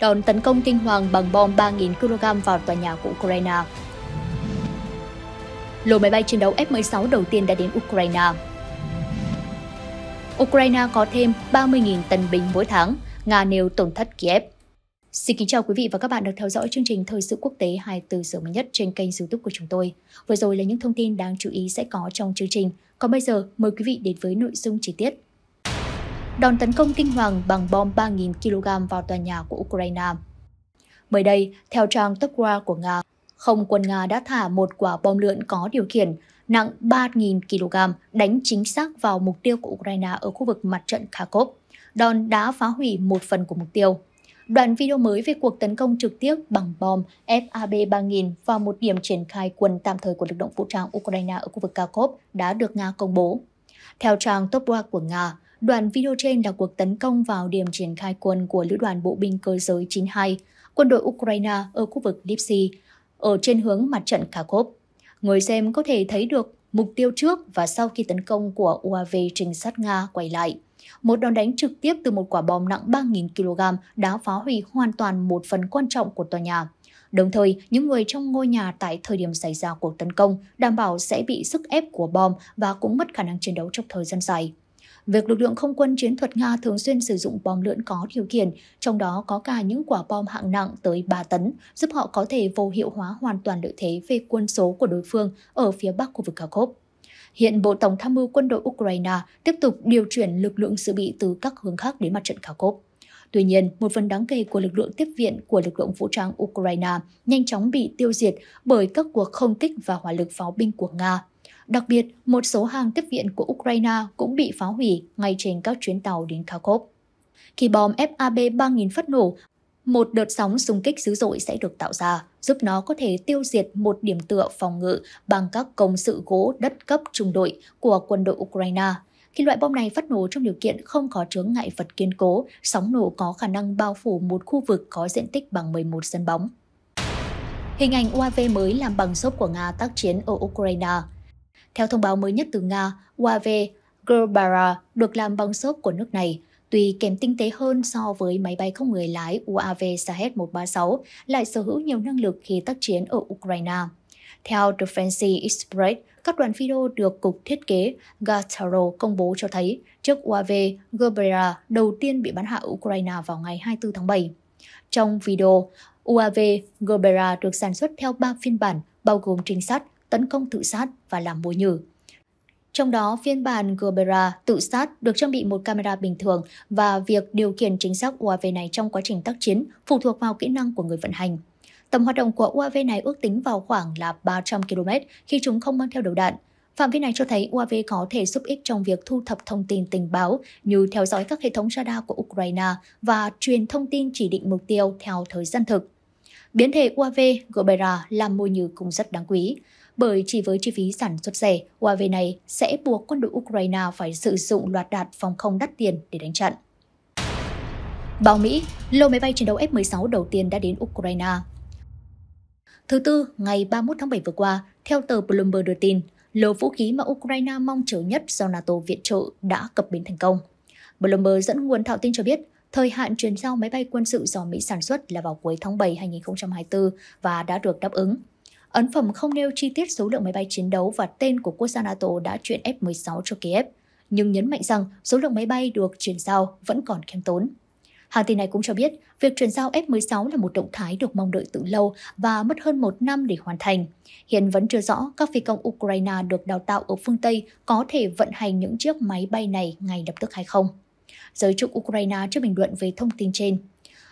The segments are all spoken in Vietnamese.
đòn tấn công kinh hoàng bằng bom 3.000 kg vào tòa nhà của Ukraine. Lô máy bay chiến đấu F-16 đầu tiên đã đến Ukraine. Ukraine có thêm 30.000 tấn binh mỗi tháng, Nga nêu tổn thất Kiev. Xin kính chào quý vị và các bạn được theo dõi chương trình Thời sự quốc tế 24 giờ mới nhất trên kênh youtube của chúng tôi. Vừa rồi là những thông tin đáng chú ý sẽ có trong chương trình. Còn bây giờ, mời quý vị đến với nội dung chi tiết đòn tấn công kinh hoàng bằng bom 3.000 kg vào tòa nhà của Ukraine. Mới đây, theo trang Topra của Nga, không quân Nga đã thả một quả bom lượn có điều khiển nặng 3.000 kg đánh chính xác vào mục tiêu của Ukraine ở khu vực mặt trận Kharkov. Đòn đã phá hủy một phần của mục tiêu. Đoạn video mới về cuộc tấn công trực tiếp bằng bom FAB-3000 vào một điểm triển khai quân tạm thời của lực lượng vũ trang Ukraine ở khu vực Kharkov đã được Nga công bố. Theo trang Topra của Nga, Đoạn video trên là cuộc tấn công vào điểm triển khai quân của Lữ đoàn Bộ binh Cơ giới 92, quân đội Ukraine ở khu vực Lipsy, ở trên hướng mặt trận Kharkov. Người xem có thể thấy được mục tiêu trước và sau khi tấn công của UAV trinh sát Nga quay lại. Một đòn đánh trực tiếp từ một quả bom nặng 3.000 kg đã phá hủy hoàn toàn một phần quan trọng của tòa nhà. Đồng thời, những người trong ngôi nhà tại thời điểm xảy ra cuộc tấn công đảm bảo sẽ bị sức ép của bom và cũng mất khả năng chiến đấu trong thời gian dài. Việc lực lượng không quân chiến thuật Nga thường xuyên sử dụng bom lưỡn có điều khiển, trong đó có cả những quả bom hạng nặng tới 3 tấn, giúp họ có thể vô hiệu hóa hoàn toàn lợi thế về quân số của đối phương ở phía bắc khu vực Kharkov. Hiện Bộ Tổng tham mưu quân đội Ukraine tiếp tục điều chuyển lực lượng dự bị từ các hướng khác đến mặt trận Kharkov. Tuy nhiên, một phần đáng kể của lực lượng tiếp viện của lực lượng vũ trang Ukraine nhanh chóng bị tiêu diệt bởi các cuộc không kích và hỏa lực pháo binh của Nga. Đặc biệt, một số hàng tiếp viện của Ukraine cũng bị phá hủy ngay trên các chuyến tàu đến Kharkov. Khi bom FAB 3000 phát nổ, một đợt sóng xung kích dữ dội sẽ được tạo ra, giúp nó có thể tiêu diệt một điểm tựa phòng ngự bằng các công sự gỗ đất cấp trung đội của quân đội Ukraine. Khi loại bom này phát nổ trong điều kiện không có chướng ngại vật kiên cố, sóng nổ có khả năng bao phủ một khu vực có diện tích bằng 11 sân bóng. Hình ảnh UAV mới làm bằng xốp của Nga tác chiến ở Ukraine – theo thông báo mới nhất từ Nga, UAV Gurbara được làm bằng xốp của nước này, tuy kém tinh tế hơn so với máy bay không người lái UAV Shahed 136, lại sở hữu nhiều năng lực khi tác chiến ở Ukraine. Theo The Defense Express, các đoạn video được Cục Thiết kế Gataro công bố cho thấy chiếc UAV Gerbera đầu tiên bị bắn hạ Ukraine vào ngày 24 tháng 7. Trong video, UAV Gerbera được sản xuất theo 3 phiên bản, bao gồm trinh sát, tấn công tự sát và làm mồi nhử. Trong đó, phiên bản Gobera tự sát được trang bị một camera bình thường và việc điều khiển chính xác UAV này trong quá trình tác chiến phụ thuộc vào kỹ năng của người vận hành. Tầm hoạt động của UAV này ước tính vào khoảng là 300 km khi chúng không mang theo đầu đạn. Phạm vi này cho thấy UAV có thể giúp ích trong việc thu thập thông tin tình báo như theo dõi các hệ thống radar của Ukraine và truyền thông tin chỉ định mục tiêu theo thời gian thực. Biến thể UAV Gobera làm mồi nhử cũng rất đáng quý bởi chỉ với chi phí sản xuất rẻ, UAV này sẽ buộc quân đội Ukraine phải sử dụng loạt đạn phòng không đắt tiền để đánh chặn. Báo Mỹ, lô máy bay chiến đấu F-16 đầu tiên đã đến Ukraine. Thứ Tư, ngày 31 tháng 7 vừa qua, theo tờ Bloomberg đưa tin, lô vũ khí mà Ukraine mong chờ nhất do NATO viện trợ đã cập bến thành công. Bloomberg dẫn nguồn thạo tin cho biết, thời hạn chuyển giao máy bay quân sự do Mỹ sản xuất là vào cuối tháng 7 2024 và đã được đáp ứng. Ấn phẩm không nêu chi tiết số lượng máy bay chiến đấu và tên của quốc gia NATO đã chuyển F-16 cho Kiev, nhưng nhấn mạnh rằng số lượng máy bay được chuyển giao vẫn còn khiêm tốn. Hàng tin này cũng cho biết, việc chuyển giao F-16 là một động thái được mong đợi từ lâu và mất hơn một năm để hoàn thành. Hiện vẫn chưa rõ các phi công Ukraine được đào tạo ở phương Tây có thể vận hành những chiếc máy bay này ngay lập tức hay không. Giới chức Ukraine chưa bình luận về thông tin trên.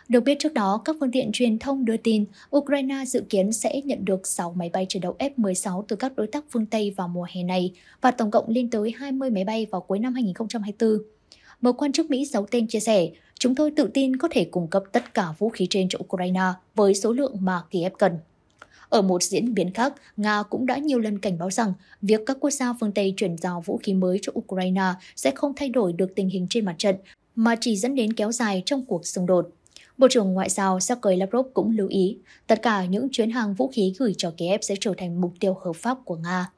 Được biết trước đó, các phương tiện truyền thông đưa tin Ukraine dự kiến sẽ nhận được 6 máy bay chiến đấu F-16 từ các đối tác phương Tây vào mùa hè này và tổng cộng lên tới 20 máy bay vào cuối năm 2024. Một quan chức Mỹ giấu tên chia sẻ, chúng tôi tự tin có thể cung cấp tất cả vũ khí trên cho Ukraine với số lượng mà Kiev cần. Ở một diễn biến khác, Nga cũng đã nhiều lần cảnh báo rằng việc các quốc gia phương Tây chuyển giao vũ khí mới cho Ukraine sẽ không thay đổi được tình hình trên mặt trận, mà chỉ dẫn đến kéo dài trong cuộc xung đột. Bộ trưởng Ngoại giao Sergei Lavrov cũng lưu ý tất cả những chuyến hàng vũ khí gửi cho Kiev sẽ trở thành mục tiêu hợp pháp của Nga.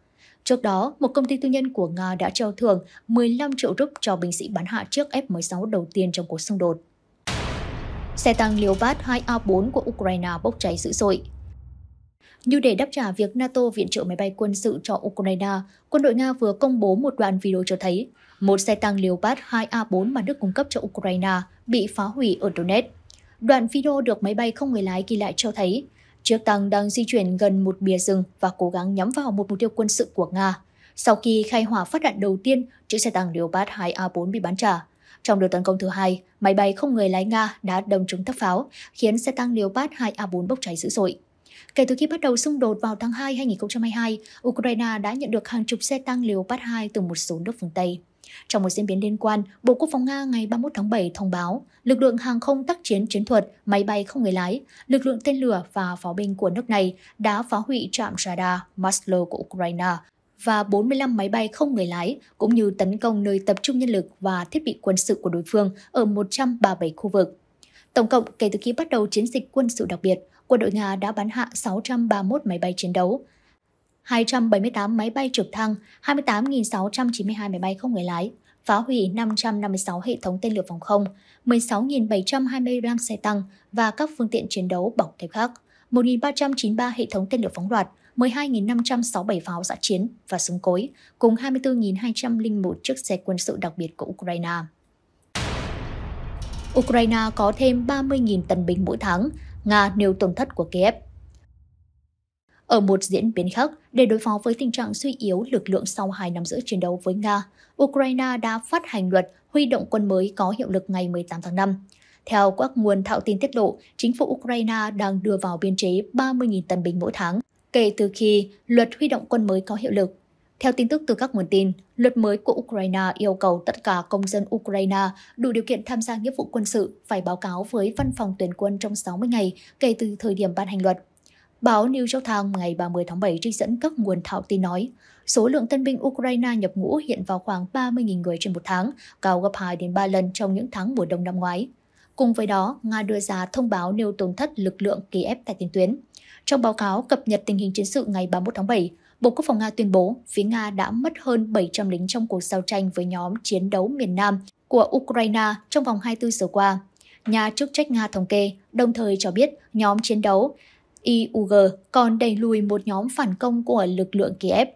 Trước đó, một công ty tư nhân của Nga đã treo thưởng 15 triệu rúp cho binh sĩ bắn hạ chiếc F-16 đầu tiên trong cuộc xung đột. Xe tăng Leopard 2A4 của Ukraine bốc cháy dữ dội như để đáp trả việc NATO viện trợ máy bay quân sự cho Ukraine, quân đội Nga vừa công bố một đoạn video cho thấy một xe tăng Leopard 2A4 mà Đức cung cấp cho Ukraine bị phá hủy ở Donetsk. Đoạn video được máy bay không người lái ghi lại cho thấy chiếc tăng đang di chuyển gần một bìa rừng và cố gắng nhắm vào một mục tiêu quân sự của Nga. Sau khi khai hỏa phát đạn đầu tiên, chiếc xe tăng Leopard 2A4 bị bắn trả. Trong đợt tấn công thứ hai, máy bay không người lái Nga đã đâm trúng tháp pháo, khiến xe tăng Leopard 2A4 bốc cháy dữ dội. Kể từ khi bắt đầu xung đột vào tháng 2 2022, Ukraine đã nhận được hàng chục xe tăng Leopard 2 từ một số nước phương Tây. Trong một diễn biến liên quan, Bộ Quốc phòng Nga ngày 31 tháng 7 thông báo lực lượng hàng không tác chiến chiến thuật, máy bay không người lái, lực lượng tên lửa và pháo binh của nước này đã phá hủy trạm radar Maslow của Ukraine và 45 máy bay không người lái, cũng như tấn công nơi tập trung nhân lực và thiết bị quân sự của đối phương ở 137 khu vực. Tổng cộng, kể từ khi bắt đầu chiến dịch quân sự đặc biệt, quân đội Nga đã bắn hạ 631 máy bay chiến đấu, 278 máy bay trực thăng, 28.692 máy bay không người lái, phá hủy 556 hệ thống tên lửa phòng không, 16.725 xe tăng và các phương tiện chiến đấu bọc thép khác, 1.393 hệ thống tên lửa phóng loạt, 12.567 pháo giã chiến và súng cối, cùng 24.201 chiếc xe quân sự đặc biệt của Ukraine. Ukraine có thêm 30.000 tân binh mỗi tháng, Nga nêu tổn thất của Kiev – ở một diễn biến khác, để đối phó với tình trạng suy yếu lực lượng sau 2 năm giữa chiến đấu với Nga, Ukraine đã phát hành luật huy động quân mới có hiệu lực ngày 18 tháng 5. Theo các nguồn thạo tin tiết lộ, chính phủ Ukraine đang đưa vào biên chế 30.000 tân binh mỗi tháng kể từ khi luật huy động quân mới có hiệu lực. Theo tin tức từ các nguồn tin, luật mới của Ukraine yêu cầu tất cả công dân Ukraine đủ điều kiện tham gia nghĩa vụ quân sự phải báo cáo với văn phòng tuyển quân trong 60 ngày kể từ thời điểm ban hành luật. Báo New York Times ngày 30 tháng 7 trích dẫn các nguồn thạo tin nói, số lượng tân binh Ukraine nhập ngũ hiện vào khoảng 30.000 người trên một tháng, cao gấp 2 đến 3 lần trong những tháng mùa đông năm ngoái. Cùng với đó, Nga đưa ra thông báo nêu tổn thất lực lượng Kiev tại tiền tuyến. Trong báo cáo cập nhật tình hình chiến sự ngày 31 tháng 7, Bộ Quốc phòng Nga tuyên bố phía Nga đã mất hơn 700 lính trong cuộc giao tranh với nhóm chiến đấu miền Nam của Ukraine trong vòng 24 giờ qua. Nhà chức trách Nga thống kê, đồng thời cho biết nhóm chiến đấu IUG còn đẩy lùi một nhóm phản công của lực lượng Kiev.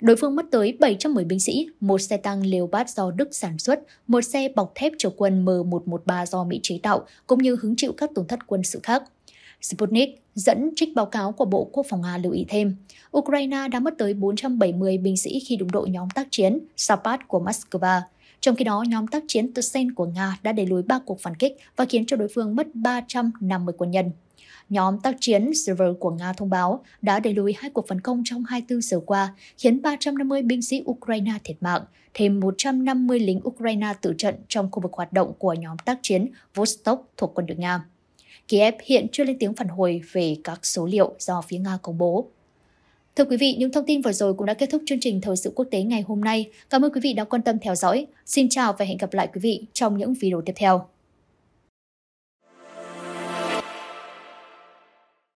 Đối phương mất tới 710 binh sĩ, một xe tăng Leopard do Đức sản xuất, một xe bọc thép chở quân M113 do Mỹ chế tạo, cũng như hứng chịu các tổn thất quân sự khác. Sputnik dẫn trích báo cáo của Bộ Quốc phòng Nga lưu ý thêm, Ukraine đã mất tới 470 binh sĩ khi đụng độ nhóm tác chiến Sapat của Moscow. Trong khi đó, nhóm tác chiến Tusen của Nga đã đẩy lùi ba cuộc phản kích và khiến cho đối phương mất 350 quân nhân. Nhóm tác chiến server của Nga thông báo đã đẩy lùi hai cuộc phản công trong 24 giờ qua, khiến 350 binh sĩ Ukraine thiệt mạng, thêm 150 lính Ukraine tử trận trong khu vực hoạt động của nhóm tác chiến Vostok thuộc quân đội Nga. Kiev hiện chưa lên tiếng phản hồi về các số liệu do phía Nga công bố. Thưa quý vị, những thông tin vừa rồi cũng đã kết thúc chương trình Thời sự quốc tế ngày hôm nay. Cảm ơn quý vị đã quan tâm theo dõi. Xin chào và hẹn gặp lại quý vị trong những video tiếp theo.